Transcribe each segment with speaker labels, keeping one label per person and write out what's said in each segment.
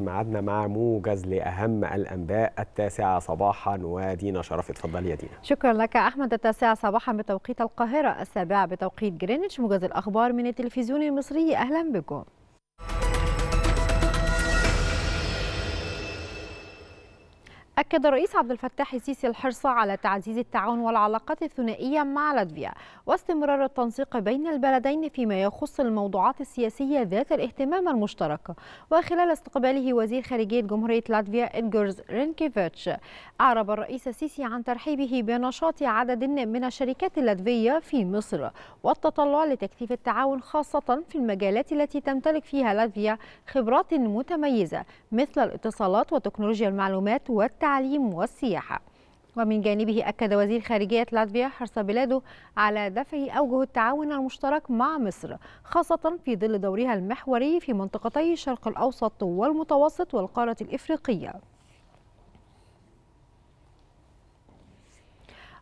Speaker 1: ميعادنا مع موجز لأهم الأنباء التاسعة صباحا ودينا شرف اتفضل يا دينا شكرا لك أحمد التاسعة صباحا بتوقيت القاهرة السابعة بتوقيت جرينتش موجز الأخبار من التلفزيون المصري أهلا بكم أكد الرئيس عبد الفتاح السيسي الحرص على تعزيز التعاون والعلاقات الثنائية مع لاتفيا واستمرار التنسيق بين البلدين فيما يخص الموضوعات السياسية ذات الاهتمام المشترك وخلال استقباله وزير خارجية جمهورية لاتفيا إدجرز رينكيفيتش أعرب الرئيس السيسي عن ترحيبه بنشاط عدد من الشركات اللاتفية في مصر والتطلع لتكثيف التعاون خاصة في المجالات التي تمتلك فيها لاتفيا خبرات متميزة مثل الاتصالات وتكنولوجيا المعلومات والتعليم التعليم والسياحة ومن جانبه أكد وزير خارجية لاتفيا حرص بلاده على دفع أوجه التعاون المشترك مع مصر خاصة في ظل دورها المحوري في منطقتي الشرق الأوسط والمتوسط والقارة الإفريقية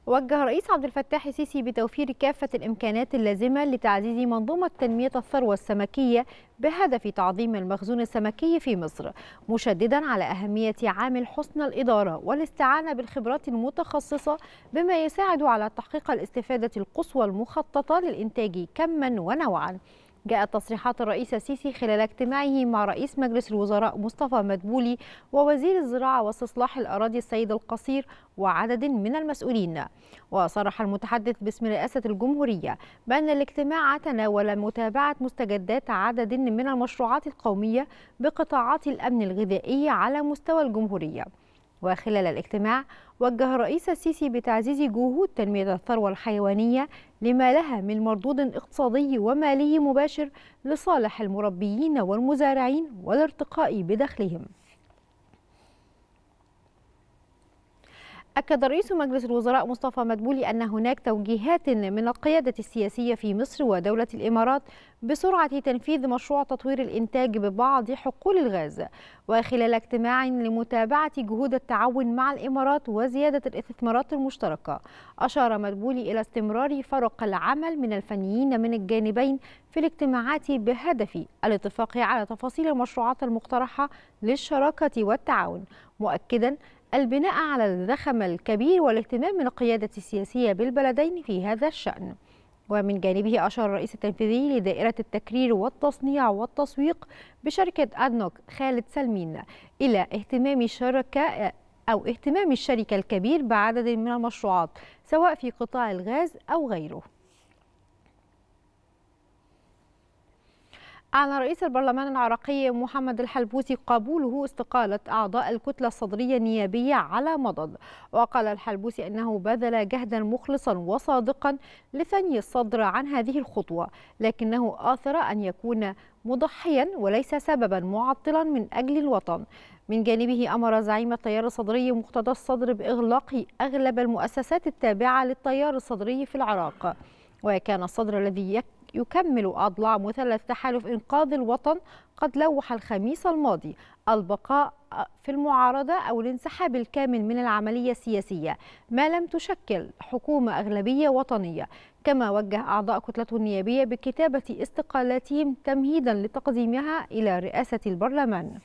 Speaker 1: وجه الرئيس عبد الفتاح السيسي بتوفير كافة الإمكانات اللازمة لتعزيز منظومة تنمية الثروة السمكية بهدف تعظيم المخزون السمكي في مصر مشددا على أهمية عامل حسن الإدارة والاستعانة بالخبرات المتخصصة بما يساعد على تحقيق الاستفادة القصوى المخططة للإنتاج كما ونوعا جاءت تصريحات الرئيس السيسي خلال اجتماعه مع رئيس مجلس الوزراء مصطفى مدبولي ووزير الزراعة واستصلاح الأراضي السيد القصير وعدد من المسؤولين وصرح المتحدث باسم رئاسة الجمهورية بأن الاجتماع تناول متابعة مستجدات عدد من المشروعات القومية بقطاعات الأمن الغذائي على مستوى الجمهورية وخلال الاجتماع وجه الرئيس السيسي بتعزيز جهود تنمية الثروة الحيوانية لما لها من مردود اقتصادي ومالي مباشر لصالح المربيين والمزارعين والارتقاء بدخلهم أكد رئيس مجلس الوزراء مصطفى مدبولي أن هناك توجيهات من القيادة السياسية في مصر ودولة الإمارات بسرعة تنفيذ مشروع تطوير الإنتاج ببعض حقول الغاز وخلال اجتماع لمتابعة جهود التعاون مع الإمارات وزيادة الاستثمارات المشتركة أشار مدبولي إلى استمرار فرق العمل من الفنيين من الجانبين في الاجتماعات بهدف الاتفاق على تفاصيل المشروعات المقترحة للشراكة والتعاون مؤكدا البناء على الزخم الكبير والاهتمام من القيادة السياسية بالبلدين في هذا الشأن ومن جانبه أشار الرئيس التنفيذي لدائرة التكرير والتصنيع والتسويق بشركة أدنوك خالد سلمين إلى اهتمام شركة أو اهتمام الشركة الكبير بعدد من المشروعات سواء في قطاع الغاز أو غيره أعلن رئيس البرلمان العراقي محمد الحلبوسي قبوله استقالة أعضاء الكتلة الصدرية النيابية على مضض وقال الحلبوسي أنه بذل جهدا مخلصا وصادقا لثني الصدر عن هذه الخطوة لكنه آثر أن يكون مضحيا وليس سببا معطلا من أجل الوطن من جانبه أمر زعيم التيار الصدري مقتدى الصدر بإغلاق أغلب المؤسسات التابعة للتيار الصدري في العراق وكان الصدر الذي يكمل أضلاع مثلث تحالف إنقاذ الوطن قد لوح الخميس الماضي البقاء في المعارضة أو الانسحاب الكامل من العملية السياسية ما لم تشكل حكومة أغلبية وطنية كما وجه أعضاء كتلته النيابية بكتابة استقالاتهم تمهيدا لتقديمها إلى رئاسة البرلمان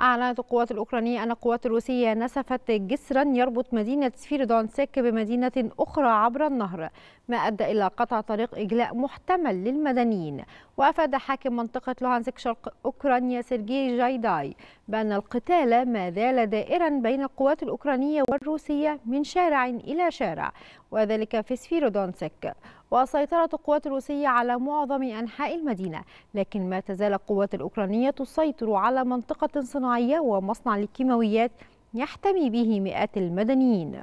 Speaker 1: أعلنت القوات الأوكرانية أن القوات الروسية نسفت جسرا يربط مدينة سفيردونسك بمدينة أخرى عبر النهر ما أدى إلى قطع طريق إجلاء محتمل للمدنيين وأفاد حاكم منطقة لوهانسك شرق أوكرانيا سيرجي جايداي بأن القتال ما زال دائرا بين القوات الأوكرانية والروسية من شارع إلى شارع وذلك في سفيردونسك وسيطرت القوات الروسية على معظم أنحاء المدينة لكن ما تزال القوات الأوكرانية تسيطر على منطقة صناعية ومصنع للكيماويات يحتمي به مئات المدنيين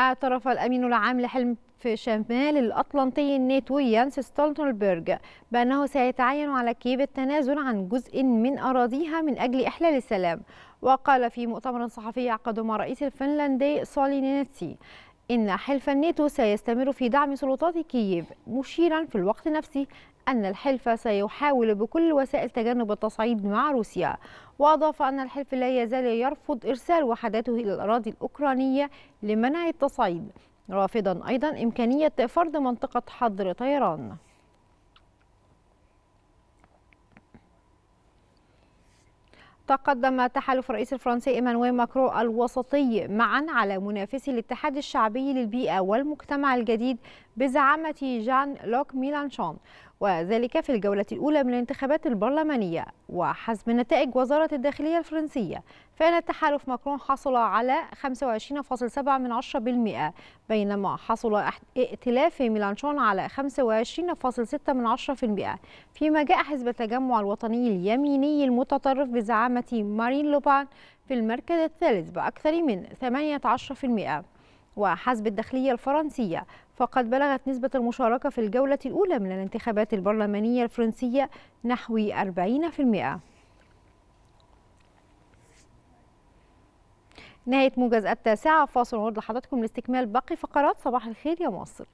Speaker 1: اعترف الأمين العام لحلم في شمال الأطلنطي الناتوي يانس ستولتنبرغ بأنه سيتعين على كييف التنازل عن جزء من أراضيها من أجل إحلال السلام وقال في مؤتمر صحفي عقده مع الرئيس الفنلندي نينتسي إن حلف الناتو سيستمر في دعم سلطات كييف مشيرا في الوقت نفسه أن الحلف سيحاول بكل وسائل تجنب التصعيد مع روسيا وأضاف أن الحلف لا يزال يرفض إرسال وحداته إلى الأراضي الأوكرانية لمنع التصعيد رافضا أيضا إمكانية فرض منطقة حظر طيران تقدم تحالف الرئيس الفرنسي إيمانويل ماكرو الوسطي معا على منافسي الاتحاد الشعبي للبيئة والمجتمع الجديد بزعامة جان لوك ميلانشون وذلك في الجولة الأولى من الانتخابات البرلمانية وحسب نتائج وزارة الداخلية الفرنسية فإن تحالف ماكرون حصل على 25.7% بينما حصل ائتلاف ميلانشون على 25.6% فيما جاء حزب التجمع الوطني اليميني المتطرف بزعامة مارين لوبان في المركز الثالث بأكثر من 18% وحسب الداخلية الفرنسية فقد بلغت نسبة المشاركة في الجولة الأولى من الانتخابات البرلمانية الفرنسية نحو 40%. نهاية موجز التاسعة فاصل ونعود لحضراتكم لاستكمال باقي فقرات صباح الخير يا مصر